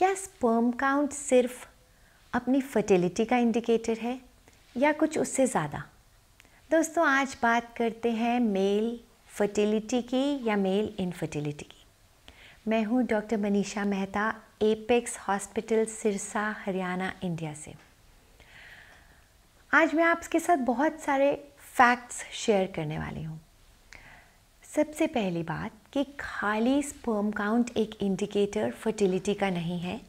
क्या sperm count सिर्फ अपनी फर्टिलिटी का इंडिकेटर है या कुछ उससे ज़्यादा दोस्तों आज बात करते हैं मेल फर्टिलिटी की या मेल इनफर्टिलिटी की मैं हूँ doctor Manisha Mehta Apex hospital Sirsa Haryana India से आज मैं आपके साथ बहुत सारे फैक्ट्स शेयर करने वाली हूँ सबसे पहली बात कि खाली स्पर्म काउंट एक इंडिकेटर फर्टिलिटी का नहीं है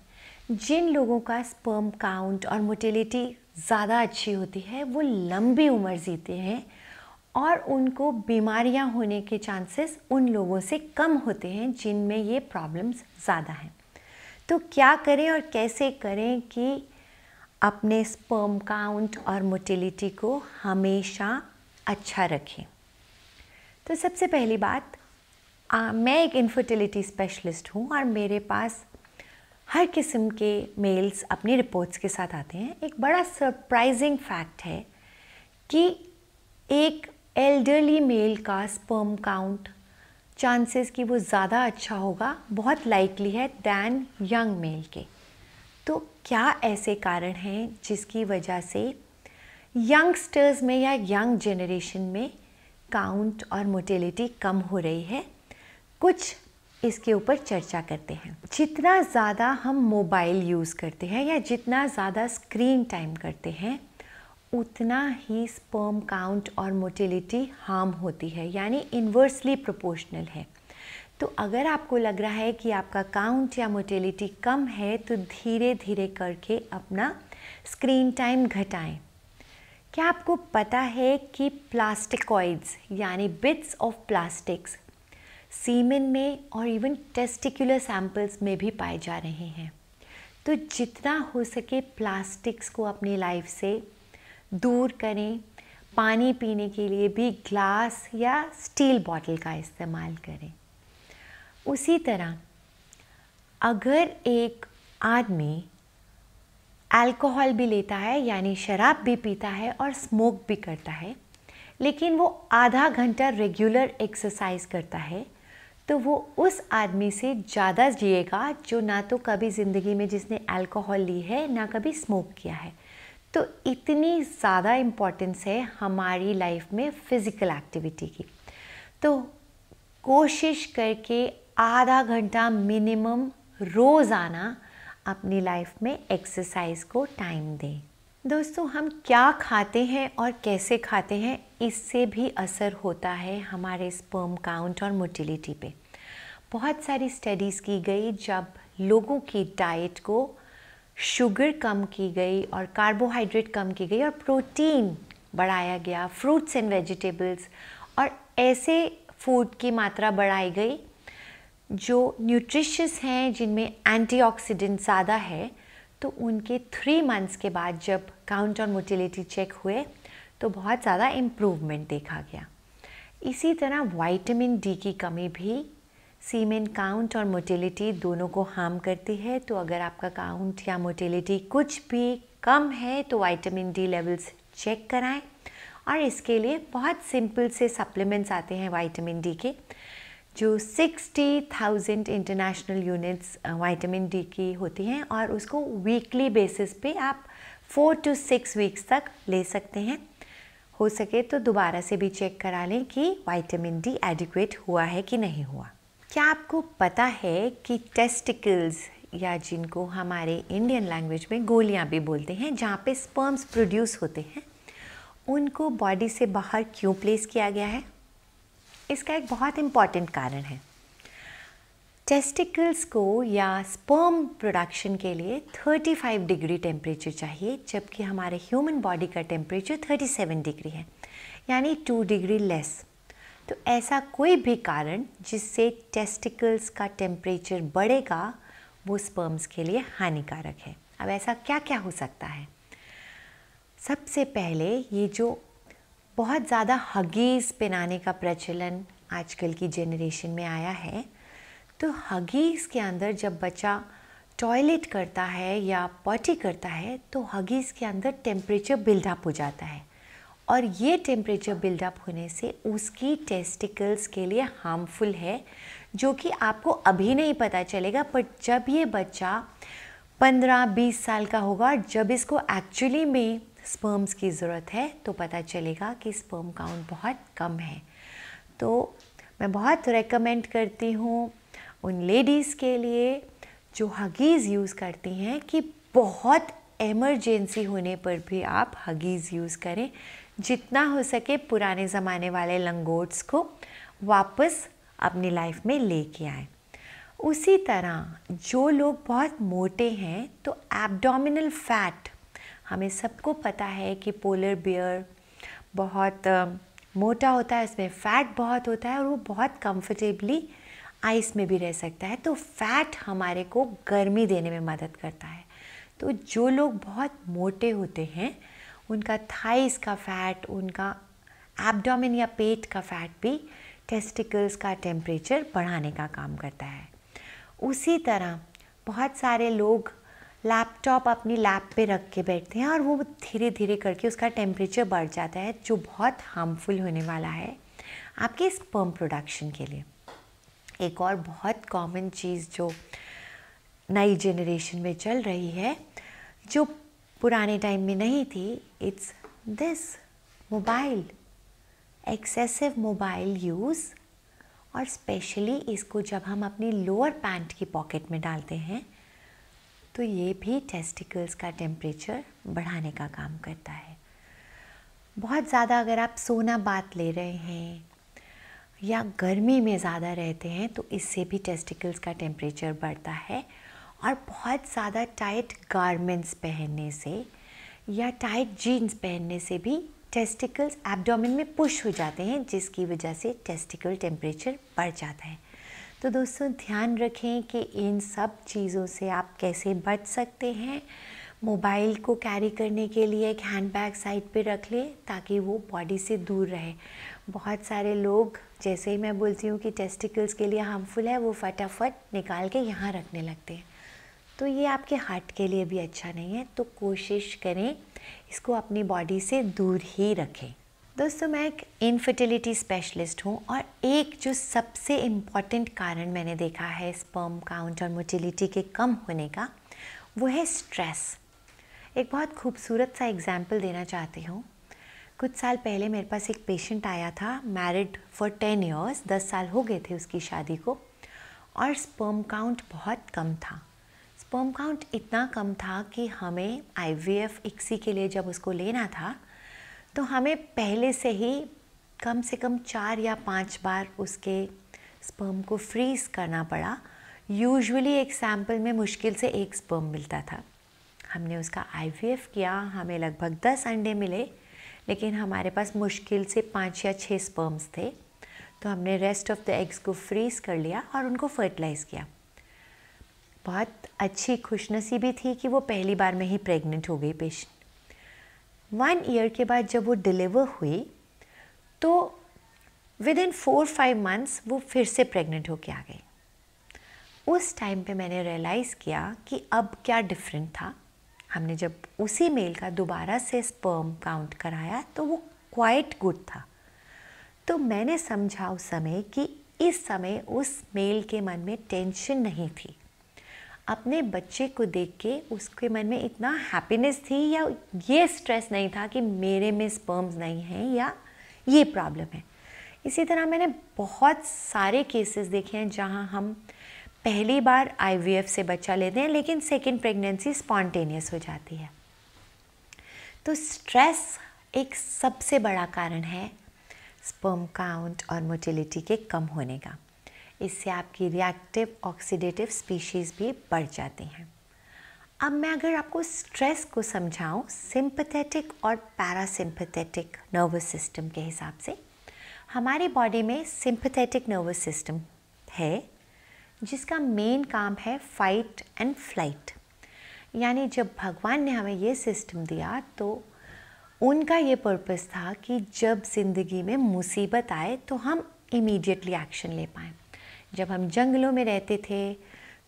जिन लोगों का स्पर्म काउंट और मोटिलिटी ज़्यादा अच्छी होती है वो लंबी उम्र जीते हैं और उनको बीमारियां होने के चांसेस उन लोगों से कम होते हैं जिनमें ये प्रॉब्लम्स ज़्यादा हैं तो क्या करें और कैसे करें कि अपने स्पर्म काउंट और मोटिलिटी को हमेशा अच्छा रखें तो सबसे पहली बात आ, मैं एक इनफर्टिलिटी स्पेशलिस्ट हूँ और मेरे पास हर किस्म के मेल्स अपनी रिपोर्ट्स के साथ आते हैं एक बड़ा सरप्राइजिंग फैक्ट है कि एक एल्डरली मेल का स्पर्म काउंट चांसेस कि वो ज़्यादा अच्छा होगा बहुत लाइकली है दैन यंग मेल के तो क्या ऐसे कारण हैं जिसकी वजह से यंगस्टर्स में या यंग जनरेशन में काउंट और मोटेलिटी कम हो रही है कुछ इसके ऊपर चर्चा करते हैं जितना ज़्यादा हम मोबाइल यूज़ करते हैं या जितना ज़्यादा स्क्रीन टाइम करते हैं उतना ही स्पर्म काउंट और मोटिलिटी हार्म होती है यानी इन्वर्सली प्रोपोर्शनल है तो अगर आपको लग रहा है कि आपका काउंट या मोटिलिटी कम है तो धीरे धीरे करके अपना स्क्रीन टाइम घटाएं क्या आपको पता है कि प्लास्टिकॉइड्स यानी बिट्स ऑफ प्लास्टिक्स सीमेन में और इवन टेस्टिकुलर सैम्पल्स में भी पाए जा रहे हैं तो जितना हो सके प्लास्टिक्स को अपनी लाइफ से दूर करें पानी पीने के लिए भी ग्लास या स्टील बॉटल का इस्तेमाल करें उसी तरह अगर एक आदमी अल्कोहल भी लेता है यानी शराब भी पीता है और स्मोक भी करता है लेकिन वो आधा घंटा रेगुलर एक्सरसाइज करता है तो वो उस आदमी से ज़्यादा जिएगा जो ना तो कभी ज़िंदगी में जिसने अल्कोहल ली है ना कभी स्मोक किया है तो इतनी ज़्यादा इम्पोर्टेंस है हमारी लाइफ में फ़िज़िकल एक्टिविटी की तो कोशिश करके आधा घंटा मिनिमम रोज़ आना अपनी लाइफ में एक्सरसाइज को टाइम दें दोस्तों हम क्या खाते हैं और कैसे खाते हैं इससे भी असर होता है हमारे स्पर्म काउंट और मोटिलिटी पे बहुत सारी स्टडीज़ की गई जब लोगों की डाइट को शुगर कम की गई और कार्बोहाइड्रेट कम की गई और प्रोटीन बढ़ाया गया फ्रूट्स एंड वेजिटेबल्स और ऐसे फूड की मात्रा बढ़ाई गई जो न्यूट्रिशियस हैं जिनमें एंटीऑक्सीडेंट ज़्यादा है तो उनके थ्री मंथ्स के बाद जब काउंट और मोटिलिटी चेक हुए तो बहुत ज़्यादा इम्प्रूवमेंट देखा गया इसी तरह वाइटामिन डी की कमी भी सीमेन काउंट और मोटिलिटी दोनों को हार्म करती है तो अगर आपका काउंट या मोटिलिटी कुछ भी कम है तो वाइटामिन डी लेवल्स चेक कराएं और इसके लिए बहुत सिंपल से सप्लीमेंट्स आते हैं वाइटामिन डी के जो 60,000 इंटरनेशनल यूनिट्स वाइटामिन डी की होती हैं और उसको वीकली बेसिस पे आप फोर टू सिक्स वीक्स तक ले सकते हैं हो सके तो दोबारा से भी चेक करा लें कि वाइटामिन डी एडिक्वेट हुआ है कि नहीं हुआ क्या आपको पता है कि टेस्टिकल्स या जिनको हमारे इंडियन लैंग्वेज में गोलियां भी बोलते हैं जहाँ पे स्पर्म्स प्रोड्यूस होते हैं उनको बॉडी से बाहर क्यों प्लेस किया गया है इसका एक बहुत इम्पॉर्टेंट कारण है टेस्टिकल्स को या स्पर्म प्रोडक्शन के लिए 35 डिग्री टेम्परेचर चाहिए जबकि हमारे ह्यूमन बॉडी का टेम्परेचर 37 डिग्री है यानी 2 डिग्री लेस तो ऐसा कोई भी कारण जिससे टेस्टिकल्स का टेम्परेचर बढ़ेगा वो स्पर्म्स के लिए हानिकारक है अब ऐसा क्या क्या हो सकता है सबसे पहले ये जो बहुत ज़्यादा हगीज़ पहनाने का प्रचलन आजकल की जेनरेशन में आया है तो हगीज़ के अंदर जब बच्चा टॉयलेट करता है या पॉटी करता है तो हगीज़ के अंदर टेम्परेचर बिल्डअप हो जाता है और ये टेम्परेचर बिल्डअप होने से उसकी टेस्टिकल्स के लिए हार्मफुल है जो कि आपको अभी नहीं पता चलेगा पर जब ये बच्चा 15-20 साल का होगा जब इसको एक्चुअली में स्पर्म्स की ज़रूरत है तो पता चलेगा कि स्पर्म काउंट बहुत कम है तो मैं बहुत रेकमेंड करती हूँ उन लेडीज़ के लिए जो हगीज़ यूज़ करती हैं कि बहुत एमरजेंसी होने पर भी आप हगीज़ यूज़ करें जितना हो सके पुराने ज़माने वाले लंगोट्स को वापस अपनी लाइफ में लेके आए उसी तरह जो लोग बहुत मोटे हैं तो एब्डोमिनल फैट हमें सबको पता है कि पोलर बियर बहुत मोटा होता है इसमें फ़ैट बहुत होता है और वो बहुत कंफर्टेबली आइस में भी रह सकता है तो फ़ैट हमारे को गर्मी देने में मदद करता है तो जो लोग बहुत मोटे होते हैं उनका थाइस का फ़ैट उनका एब्डोमिन या पेट का फ़ैट भी टेस्टिकल्स का टेम्परेचर बढ़ाने का काम करता है उसी तरह बहुत सारे लोग लैपटॉप अपनी लैप पे रख के बैठते हैं और वो धीरे धीरे करके उसका टेम्परेचर बढ़ जाता है जो बहुत हार्मफुल होने वाला है आपके स्पर्म प्रोडक्शन के लिए एक और बहुत कॉमन चीज़ जो नई जनरेशन में चल रही है जो पुराने टाइम में नहीं थी it's this mobile excessive mobile use और स्पेशली इसको जब हम अपनी लोअर पैंट की पॉकेट में डालते हैं तो ये भी टेस्टिकल्स का टेम्परेचर बढ़ाने का काम करता है बहुत ज़्यादा अगर आप सोना बात ले रहे हैं या गर्मी में ज़्यादा रहते हैं तो इससे भी टेस्टिकल्स का टेम्परेचर बढ़ता है और बहुत ज़्यादा टाइट गारमेंट्स पहनने से या टाइट जीन्स पहनने से भी टेस्टिकल्स एब्डोमेन में पुश हो जाते हैं जिसकी वजह से टेस्टिकल टेम्परेचर बढ़ जाता है तो दोस्तों ध्यान रखें कि इन सब चीज़ों से आप कैसे बच सकते हैं मोबाइल को कैरी करने के लिए एक हैंड बैग साइड पे रख लें ताकि वो बॉडी से दूर रहे बहुत सारे लोग जैसे ही मैं बोलती हूँ कि टेस्टिकल्स के लिए हार्मफुल है वो फटाफट निकाल के यहाँ रखने लगते हैं तो ये आपके हार्ट के लिए भी अच्छा नहीं है तो कोशिश करें इसको अपनी बॉडी से दूर ही रखें दोस्तों मैं एक इनफर्टिलिटी स्पेशलिस्ट हूँ और एक जो सबसे इम्पॉर्टेंट कारण मैंने देखा है स्पर्म काउंट और मोटिलिटी के कम होने का वो है स्ट्रेस एक बहुत खूबसूरत सा एग्ज़ाम्पल देना चाहती हूँ कुछ साल पहले मेरे पास एक पेशेंट आया था मैरिड फॉर टेन ईयर्स दस साल हो गए थे उसकी शादी को और स्पर्म काउंट बहुत कम था स्पर्म काउंट इतना कम था कि हमें आईवीएफ इक्सी के लिए जब उसको लेना था तो हमें पहले से ही कम से कम चार या पांच बार उसके स्पर्म को फ्रीज करना पड़ा यूजुअली एक सैम्पल में मुश्किल से एक स्पर्म मिलता था हमने उसका आई किया हमें लगभग दस अंडे मिले लेकिन हमारे पास मुश्किल से पाँच या छः स्पर्म्स थे तो हमने रेस्ट ऑफ द एग्स को फ्रीज कर लिया और उनको फर्टिलाइज़ किया बहुत अच्छी खुशनसीबी थी कि वो पहली बार में ही प्रेग्नेंट हो गई पेश वन ईयर के बाद जब वो डिलीवर हुई तो within four five months वो फिर से प्रेग्नेंट होके आ गई उस टाइम पे मैंने रियलाइज़ किया कि अब क्या डिफरेंट था हमने जब उसी मेल का दोबारा से स्पर्म काउंट कराया तो वो क्वाइट गुड था तो मैंने समझा उस समय कि इस समय उस मेल के मन में टेंशन नहीं थी अपने बच्चे को देख के उसके मन में इतना हैप्पीनेस थी या ये स्ट्रेस नहीं था कि मेरे में स्पर्म्स नहीं हैं या ये प्रॉब्लम है इसी तरह मैंने बहुत सारे केसेस देखे हैं जहाँ हम पहली बार आई से बच्चा लेते हैं लेकिन सेकेंड प्रेगनेंसी स्पॉन्टेनियस हो जाती है तो स्ट्रेस एक सबसे बड़ा कारण है स्पर्म काउंट और मोटिलिटी के कम होने का इससे आपकी रिएक्टिव ऑक्सीडेटिव स्पीशीज़ भी बढ़ जाती हैं अब मैं अगर आपको स्ट्रेस को समझाऊं सिंपथेटिक और पैरासिम्पथेटिक नर्वस सिस्टम के हिसाब से हमारे बॉडी में सिंपथेटिक नर्वस सिस्टम है जिसका मेन काम है फाइट एंड फ्लाइट यानी जब भगवान ने हमें ये सिस्टम दिया तो उनका ये पर्पस था कि जब ज़िंदगी में मुसीबत आए तो हम इमीडिएटली एक्शन ले पाएँ जब हम जंगलों में रहते थे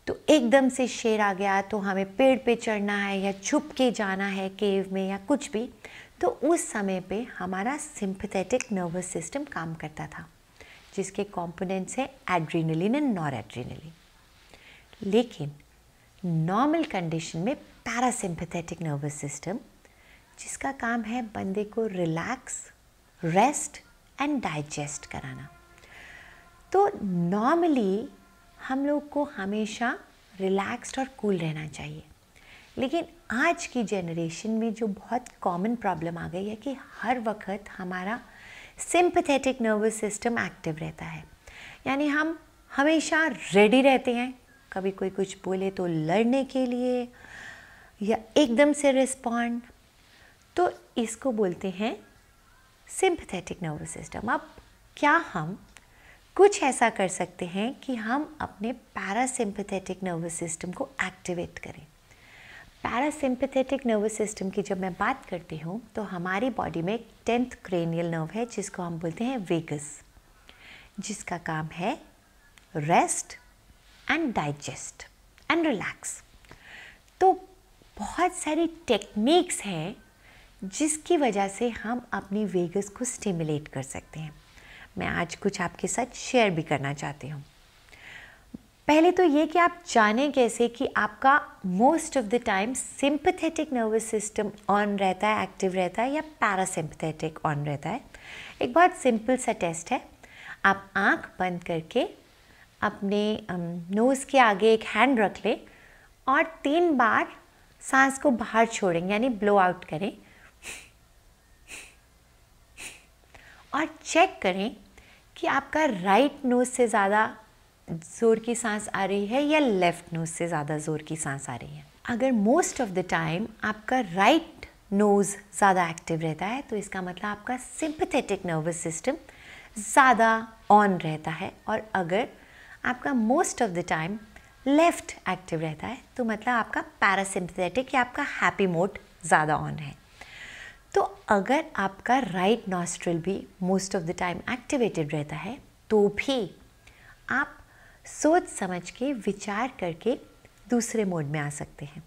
तो एकदम से शेर आ गया तो हमें पेड़ पे चढ़ना है या छुप के जाना है केव में या कुछ भी तो उस समय पे हमारा सिंपथेटिक नर्वस सिस्टम काम करता था जिसके कंपोनेंट्स हैं एड्रीनलिन एंड नॉर एड्रीनलिन लेकिन नॉर्मल कंडीशन में पैरासिम्पथेटिक नर्वस सिस्टम जिसका काम है बंदे को रिलैक्स रेस्ट एंड डाइजेस्ट कराना तो नॉर्मली हम लोग को हमेशा रिलैक्स्ड और कूल cool रहना चाहिए लेकिन आज की जनरेशन में जो बहुत कॉमन प्रॉब्लम आ गई है कि हर वक्त हमारा सिंपथेटिक नर्वस सिस्टम एक्टिव रहता है यानी हम हमेशा रेडी रहते हैं कभी कोई कुछ बोले तो लड़ने के लिए या एकदम से रिस्पॉन्ड तो इसको बोलते हैं सिंपथेटिक नर्वस सिस्टम अब क्या हम कुछ ऐसा कर सकते हैं कि हम अपने पैरासिम्पथेटिक नर्वस सिस्टम को एक्टिवेट करें पैरासिम्पथेटिक नर्वस सिस्टम की जब मैं बात करती हूँ तो हमारी बॉडी में एक टेंथ क्रेनियल नर्व है जिसको हम बोलते हैं वेगस जिसका काम है rest and digest and relax तो बहुत सारी टेक्निक्स हैं जिसकी वजह से हम अपनी वेगस को स्टिमुलेट कर सकते हैं मैं आज कुछ आपके साथ शेयर भी करना चाहती हूँ पहले तो ये कि आप जाने कैसे कि आपका most of the time sympathetic nervous system on रहता है एक्टिव रहता है या पैरासिम्पथेटिक ऑन रहता है एक बहुत सिंपल सा टेस्ट है आप आंख बंद करके अपने नोज़ के आगे एक हैंड रख लें और तीन बार सांस को बाहर छोड़ें यानी ब्लो आउट करें और चेक करें कि आपका राइट नोज़ से ज़्यादा ज़ोर की सांस आ रही है या लेफ़्ट नोज़ से ज़्यादा ज़ोर की सांस आ रही है अगर मोस्ट ऑफ़ द टाइम आपका राइट नोज़ ज़्यादा एक्टिव रहता है तो इसका मतलब आपका सिंपथेटिक नर्वस सिस्टम ज़्यादा ऑन रहता है और अगर आपका most of the time left active रहता है तो मतलब आपका पैरासिम्पथेटिक या आपका हैप्पी मोड ज़्यादा ऑन है तो अगर आपका राइट नॉस्ट्रल भी most of the time activated रहता है तो भी आप सोच समझ के विचार करके दूसरे मोड में आ सकते हैं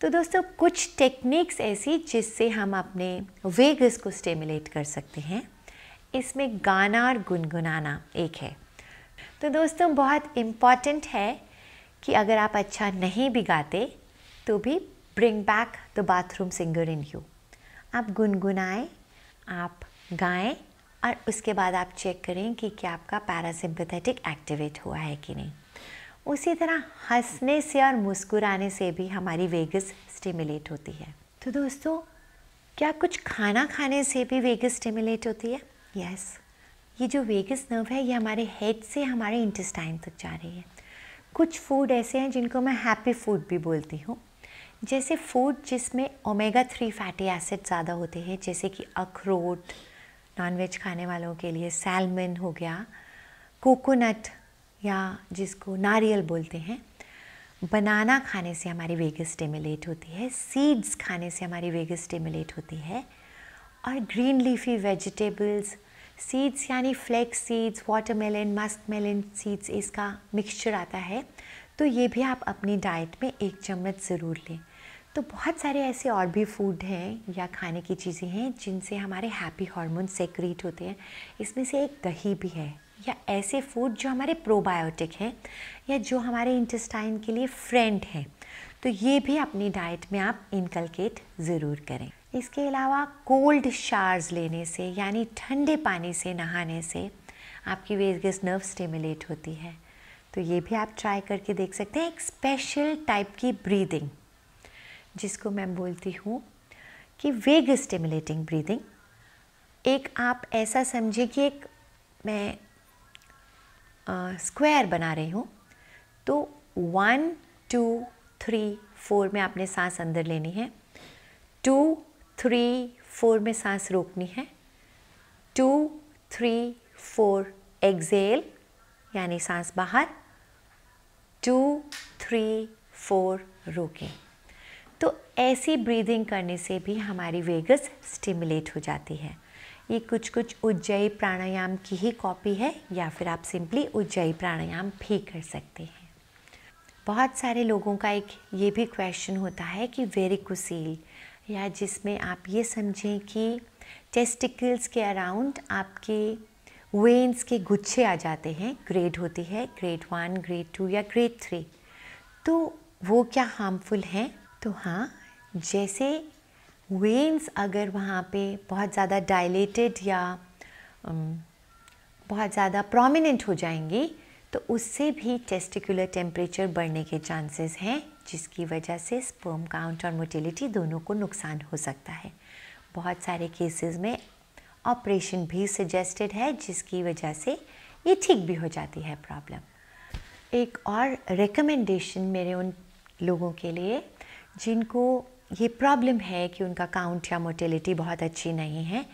तो दोस्तों कुछ टेक्निक्स ऐसी जिससे हम अपने वेगस को स्टेमुलेट कर सकते हैं इसमें गाना और गुनगुनाना एक है तो दोस्तों बहुत इम्पॉर्टेंट है कि अगर आप अच्छा नहीं भी गाते तो भी bring back the bathroom singer in you आप गुनगुनाएं आप गाएं और उसके बाद आप चेक करें कि क्या आपका पैरासिम्पथेटिक एक्टिवेट हुआ है कि नहीं उसी तरह हंसने से और मुस्कुराने से भी हमारी वेगस स्टिमुलेट होती है तो दोस्तों क्या कुछ खाना खाने से भी वेगस स्टिमुलेट होती है यस ये जो वेगस नर्व है ये हमारे हेड से हमारे इंटेस्टाइन तक जा रही है कुछ फूड ऐसे हैं जिनको मैं हैप्पी फूड भी बोलती हूँ जैसे फूड जिसमें ओमेगा थ्री फैटी एसिड ज़्यादा होते हैं जैसे कि अखरोट नॉनवेज खाने वालों के लिए सैलमन हो गया कोकोनट या जिसको नारियल बोलते हैं बनाना खाने से हमारी वेगस स्टिमुलेट होती है सीड्स खाने से हमारी वेगस स्टिमुलेट होती है और ग्रीन लीफी वेजिटेबल्स सीड्स यानी flax seeds watermelon musk melon seeds इसका मिक्सचर आता है तो ये भी आप अपनी डाइट में एक चम्मच ज़रूर लें तो बहुत सारे ऐसे और भी फूड हैं या खाने की चीज़ें हैं जिनसे हमारे हैप्पी हार्मोन सेक्रेट होते हैं इसमें से एक दही भी है या ऐसे फूड जो हमारे प्रोबायोटिक हैं या जो हमारे इंटेस्टाइन के लिए फ्रेंड हैं तो ये भी अपनी डाइट में आप इनकलकेट ज़रूर करें इसके अलावा कोल्ड शार्स लेने से यानी ठंडे पानी से नहाने से आपकी वेजगस नर्व स्टिमुलेट होती है तो ये भी आप ट्राई करके देख सकते हैं एक स्पेशल टाइप की ब्रीदिंग जिसको मैं बोलती हूँ कि वेग स्टिमुलेटिंग ब्रीदिंग एक आप ऐसा समझिए कि एक मैं स्क्वायर बना रही हूँ तो वन टू थ्री फोर में आपने सांस अंदर लेनी है टू थ्री फोर में सांस रोकनी है टू थ्री फोर एक्सेल यानी सांस बाहर टू थ्री फोर रोकें तो ऐसी ब्रीदिंग करने से भी हमारी वेगस स्टिमुलेट हो जाती है ये कुछ कुछ उज्जयी प्राणायाम की ही कॉपी है या फिर आप सिंपली उज्जयी प्राणायाम भी कर सकते हैं बहुत सारे लोगों का एक ये भी क्वेश्चन होता है कि वेरिकुसील या जिसमें आप ये समझें कि टेस्टिकल्स के अराउंड आपके वेन्स के गुच्छे आ जाते हैं ग्रेड होती है ग्रेड वन ग्रेड टू या ग्रेड थ्री तो वो क्या हार्मफुल हैं तो हाँ जैसे वेन्स अगर वहाँ पे बहुत ज़्यादा डायलेटेड या बहुत ज़्यादा प्रोमिनेंट हो जाएंगी तो उससे भी टेस्टिकुलर टेम्परेचर बढ़ने के चांसेस हैं जिसकी वजह से स्पर्म काउंट और मोटिलिटी दोनों को नुकसान हो सकता है बहुत सारे केसेस में ऑपरेशन भी सजेस्टेड है जिसकी वजह से ये ठीक भी हो जाती है प्रॉब्लम एक और रिकमेंडेशन मेरे उन लोगों के लिए जिनको ये प्रॉब्लम है कि उनका काउंट या मोटेलिटी बहुत अच्छी नहीं है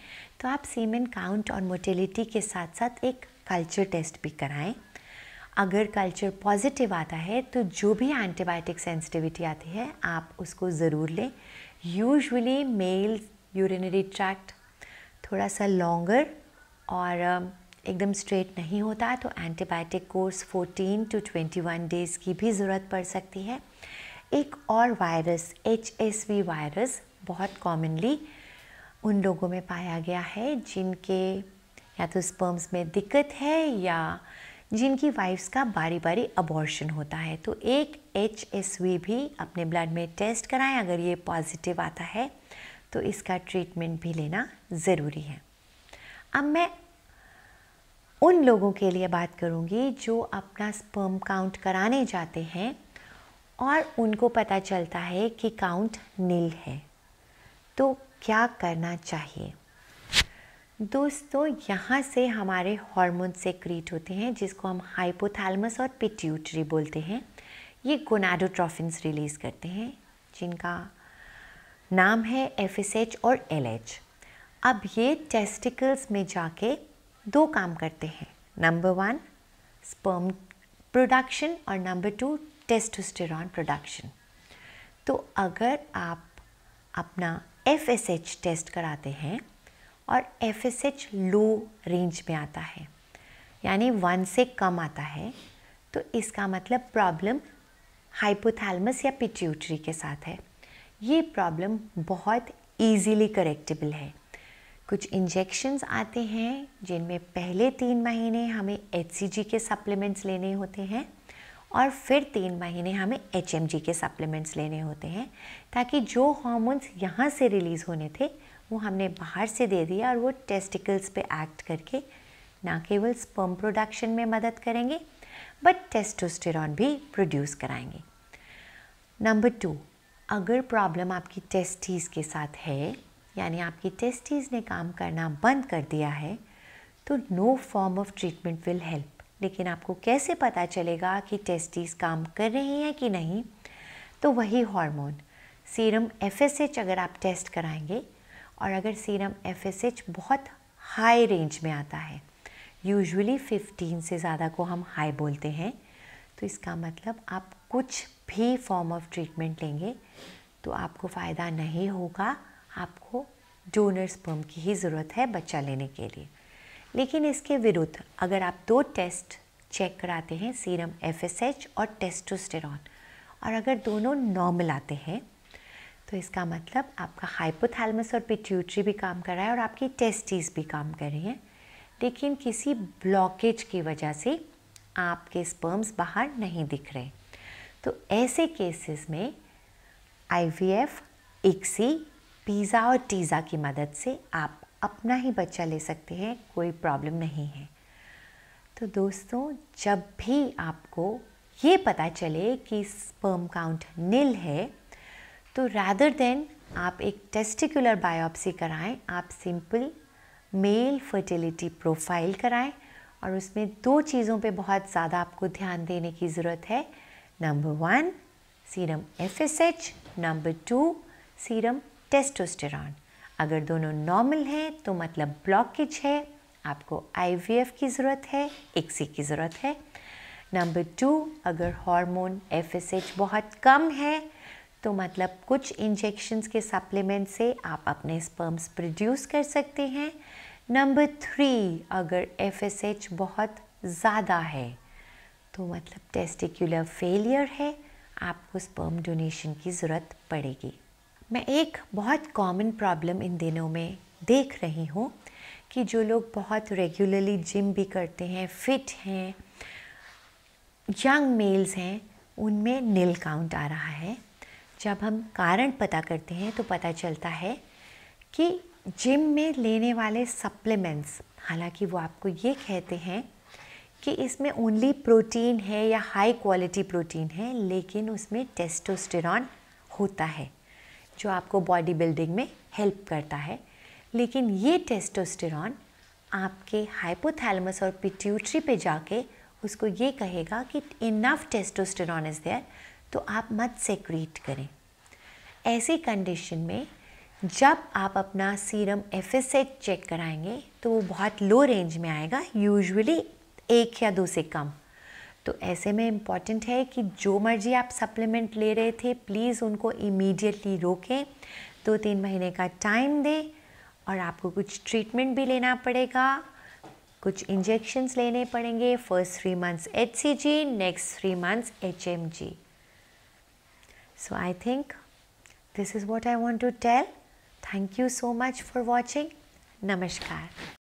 तो आप सीमेन काउंट और मोटेलिटी के साथ साथ एक कल्चर टेस्ट भी कराएं अगर कल्चर पॉजिटिव आता है तो जो भी एंटीबायोटिक सेंसिटिविटी आती है आप उसको ज़रूर लें यूजुअली मेल यूरिनरी ट्रैक्ट थोड़ा सा लॉन्गर और एकदम स्ट्रेट नहीं होता तो एंटीबायोटिक कोर्स 14 टू 21 डेज़ की भी ज़रूरत पड़ सकती है एक और वायरस एच वायरस बहुत कॉमनली उन लोगों में पाया गया है जिनके या तो स्पर्म्स में दिक्कत है या जिनकी वाइफ्स का बारी बारी अबॉर्शन होता है तो एक एच भी अपने ब्लड में टेस्ट कराएं अगर ये पॉजिटिव आता है तो इसका ट्रीटमेंट भी लेना ज़रूरी है अब मैं उन लोगों के लिए बात करूंगी जो अपना स्पर्म काउंट कराने जाते हैं और उनको पता चलता है कि काउंट नील है तो क्या करना चाहिए दोस्तों यहाँ से हमारे हॉर्मोन सेक्रीट होते हैं जिसको हम हाइपोथैलमस और पिट्यूटरी बोलते हैं ये गोनाडोट्रॉफिन्स रिलीज़ करते हैं जिनका नाम है एफ एस एच और एल एच अब ये टेस्टिकल्स में जाके दो काम करते हैं नंबर वन स्पर्म प्रोडक्शन और नंबर टू टेस्टोस्टेरॉन प्रोडक्शन तो अगर आप अपना एफ एस एच टेस्ट कराते हैं और F S H low range में आता है यानी वन से कम आता है तो इसका मतलब प्रॉब्लम हाइपोथैलमस या पिट्यूटरी के साथ है ये प्रॉब्लम बहुत ईजीली करेक्टेबल है कुछ इंजेक्शन्स आते हैं जिनमें पहले तीन महीने हमें एच के सप्लीमेंट्स लेने होते हैं और फिर तीन महीने हमें एच के सप्लीमेंट्स लेने होते हैं ताकि जो हॉर्मोन्स यहाँ से रिलीज़ होने थे वो हमने बाहर से दे दिया और वो टेस्टिकल्स पे एक्ट करके ना केवल स्पर्म प्रोडक्शन में मदद करेंगे बट टेस्टोस्टेरॉन भी प्रोड्यूस कराएंगे नंबर टू अगर प्रॉब्लम आपकी टेस्टीज़ के साथ है यानी आपकी टेस्टीज़ ने काम करना बंद कर दिया है तो no form of treatment will help लेकिन आपको कैसे पता चलेगा कि टेस्टिस काम कर रहे हैं कि नहीं तो वही हार्मोन सीरम एफ अगर आप टेस्ट कराएंगे और अगर सीरम एफ बहुत हाई रेंज में आता है यूजुअली 15 से ज़्यादा को हम हाई बोलते हैं तो इसका मतलब आप कुछ भी फॉर्म ऑफ ट्रीटमेंट लेंगे तो आपको फ़ायदा नहीं होगा आपको डोनर स्पर्म की ही ज़रूरत है बच्चा लेने के लिए लेकिन इसके विरुद्ध अगर आप दो टेस्ट चेक कराते हैं सीरम एफ और टेस्टोस्टेरॉन और अगर दोनों नॉर्मल आते हैं तो इसका मतलब आपका हाइपोथैलमस और पिट्यूटरी भी काम कर रहा है और आपकी टेस्टीज भी काम कर रही हैं लेकिन किसी ब्लॉकेज की वजह से आपके स्पर्म्स बाहर नहीं दिख रहे तो ऐसे केसेस में आईवीएफ इक्सी पिज़ा और टीज़ा की मदद से आप अपना ही बच्चा ले सकते हैं कोई प्रॉब्लम नहीं है तो दोस्तों जब भी आपको ये पता चले कि स्पर्म काउंट नील है तो रादर देन आप एक टेस्टिकुलर बायोप्सी कराएं आप सिंपल मेल फर्टिलिटी प्रोफाइल कराएं और उसमें दो चीज़ों पे बहुत ज़्यादा आपको ध्यान देने की ज़रूरत है number one serum F number two serum testosterone अगर दोनों नॉर्मल हैं तो मतलब ब्लॉकेज है आपको आई की ज़रूरत है एक्सी e की ज़रूरत है नंबर टू अगर हार्मोन एफएसएच बहुत कम है तो मतलब कुछ इंजेक्शन्स के सप्लीमेंट से आप अपने स्पर्म्स प्रोड्यूस कर सकते हैं नंबर थ्री अगर एफएसएच बहुत ज़्यादा है तो मतलब टेस्टिकुलर फेलियर है आपको स्पर्म डोनेशन की ज़रूरत पड़ेगी मैं एक बहुत कॉमन प्रॉब्लम इन दिनों में देख रही हूँ कि जो लोग बहुत रेगुलरली जिम भी करते हैं फिट हैं यंग मेल्स हैं उनमें नील काउंट आ रहा है जब हम कारण पता करते हैं तो पता चलता है कि जिम में लेने वाले सप्लीमेंट्स हालांकि वो आपको ये कहते हैं कि इसमें ओनली प्रोटीन है या हाई क्वालिटी प्रोटीन है लेकिन उसमें टेस्टोस्टेरॉन होता है जो आपको बॉडी बिल्डिंग में हेल्प करता है लेकिन ये टेस्टोस्टेरॉन आपके हाइपोथैलमस और पिट्यूटरी पे जाके उसको ये कहेगा कि इनफ टेस्टोस्टेरॉन इज़ देयर तो आप मत सेक्रीट करें ऐसी कंडीशन में जब आप अपना सीरम एफ चेक कराएंगे तो वो बहुत लो रेंज में आएगा यूजुअली एक या दो से कम तो ऐसे में इम्पॉर्टेंट है कि जो मर्जी आप सप्लीमेंट ले रहे थे प्लीज़ उनको इमीडिएटली रोकें दो तीन महीने का टाइम दें और आपको कुछ ट्रीटमेंट भी लेना पड़ेगा कुछ इंजेक्शन्स लेने पड़ेंगे first three months H C G next three months H M G so I think this is what I want to tell thank you so much for watching नमस्कार